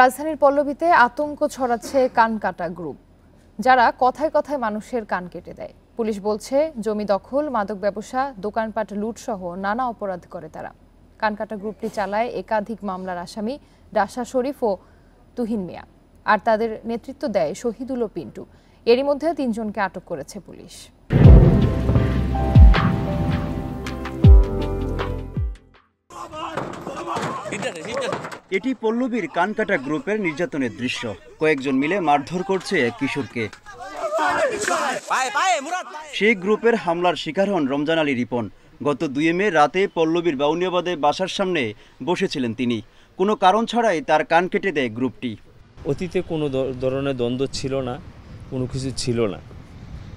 রাজধানীর পল্লবীতে আতঙ্ক ছড়াচ্ছে কানকাটা গ্রুপ যারা কথায় কথায় মানুষের কান কেটে দেয় পুলিশ বলছে জমি দখল মাদক ব্যবসা দোকানপাট লুটসহ নানা অপরাধ করে তারা কানকাটা গ্রুপটি চালায় একাধিক মামলার আসামি ডাসা শরীফ ও তুহিন মিয়া আর তাদের নেতৃত্ব দেয় শহীদুল পিন্টু এরই মধ্যে তিনজনকে আটক করেছে পুলিশ এটি পল্লবীর কানকাটা গ্রুপের নির্যাতনের দৃশ্য কয়েকজন মিলে মারধর করছে এক কিশোরকে সেই গ্রুপের হামলার শিকার হন রমজান আলী রিপন গত দুই মে রাতে পল্লবীর বাউনিয়াবাদে বাসার সামনে বসেছিলেন তিনি কোনো কারণ ছাড়াই তার কান কেটে দেয় গ্রুপটি অতীতে কোনো ধরনের দ্বন্দ্ব ছিল না কোনো কিছু ছিল না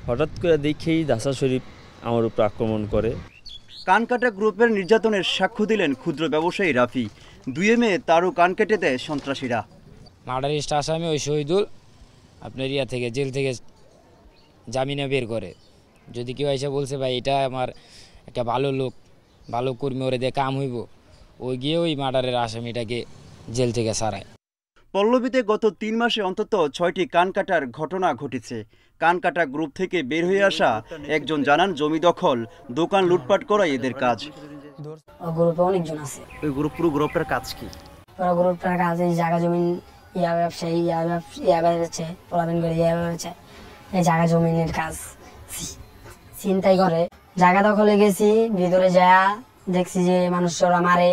হঠাৎ করে দেখেই দাসা শরীফ আমার উপর আক্রমণ করে কানকাটা গ্রুপের নির্যাতনের সাক্ষ্য দিলেন ক্ষুদ্র ব্যবসায়ী রাফি দুয়ে মেয়ে তারও কান কেটে দেয় সন্ত্রাসীরা মার্ডারিস্ট আসামি ওই শহীদুল আপনার ইয়া থেকে জেল থেকে জামিনে বের করে যদি কেউ এসে বলছে ভাই এটা আমার একটা ভালো লোক ভালো কর্মী ওরে দিয়ে কাম হইব ওই গিয়ে ওই মার্ডারের আসামিটাকে জেল থেকে সারায় পল্লবীতে গত তিন মাসে অন্তত ছয়টি কান কাটার ঘটনা ঘটেছে কানকাটা গ্রুপ থেকে বের হয়ে আসা একজন জানান জমি দখল দোকান লুটপাট করা এদের কাজ গ্রুপে আছে গ্রুপের কাজ কি গ্রুপটার কাজ এই জায়গা ইয়া ইয়া ইয়া করে ইয়া এই জায়গা জমিনের কাজ চিন্তাই করে জায়গা দখলে গেছি ভিতরে যায় দেখছি যে ওরা মারে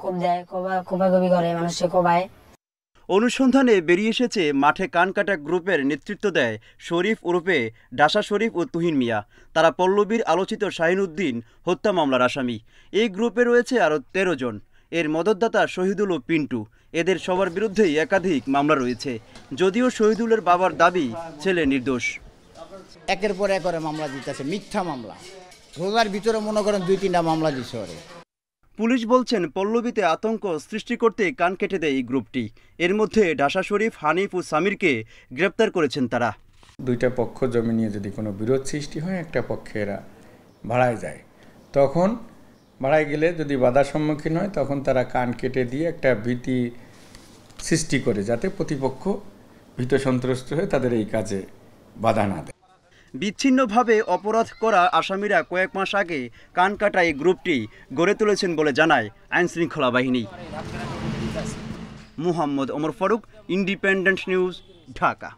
কোপ দেয় কোবা কোপাকপি করে মানুষে কোবায় অনুসন্ধানে বেরিয়ে এসেছে মাঠে কানকাটা গ্রুপের নেতৃত্ব দেয় শরীফ ওরফে ডাসা শরীফ ও তুহিন মিয়া তারা পল্লবীর আলোচিত শাহিনুদ্দিন হত্যা মামলার আসামি এই গ্রুপে রয়েছে আরও তেরো জন এর মদতদাতা শহীদুল ও পিন্টু এদের সবার বিরুদ্ধেই একাধিক মামলা রয়েছে যদিও শহীদুলের বাবার দাবি ছেলে নির্দোষ একের পর এক মামলা দিতেছে মিথ্যা মামলা রোজার ভিতরে মনে করেন দুই তিনটা মামলা দিতে ওরে পুলিশ বলছেন পল্লবীতে আতঙ্ক সৃষ্টি করতে কান কেটে দেয় এই গ্রুপটি এর মধ্যে ঢাসা শরীফ হানিফ ও সামিরকে গ্রেপ্তার করেছেন তারা দুইটা পক্ষ জমি নিয়ে যদি কোনো বিরোধ সৃষ্টি হয় একটা পক্ষে এরা ভাড়ায় যায় তখন ভাড়ায় গেলে যদি বাধার সম্মুখীন হয় তখন তারা কান কেটে দিয়ে একটা ভীতি সৃষ্টি করে যাতে প্রতিপক্ষ ভীত সন্ত্রস্ত হয়ে তাদের এই কাজে বাধা না দেয় বিচ্ছিন্নভাবে অপরাধ করা আসামিরা কয়েক মাস আগে কানকাটা এই গ্রুপটি গড়ে তুলেছেন বলে জানায় আইনশৃঙ্খলা বাহিনী মুহাম্মদ ওমর ফারুক ইন্ডিপেন্ডেন্ট নিউজ ঢাকা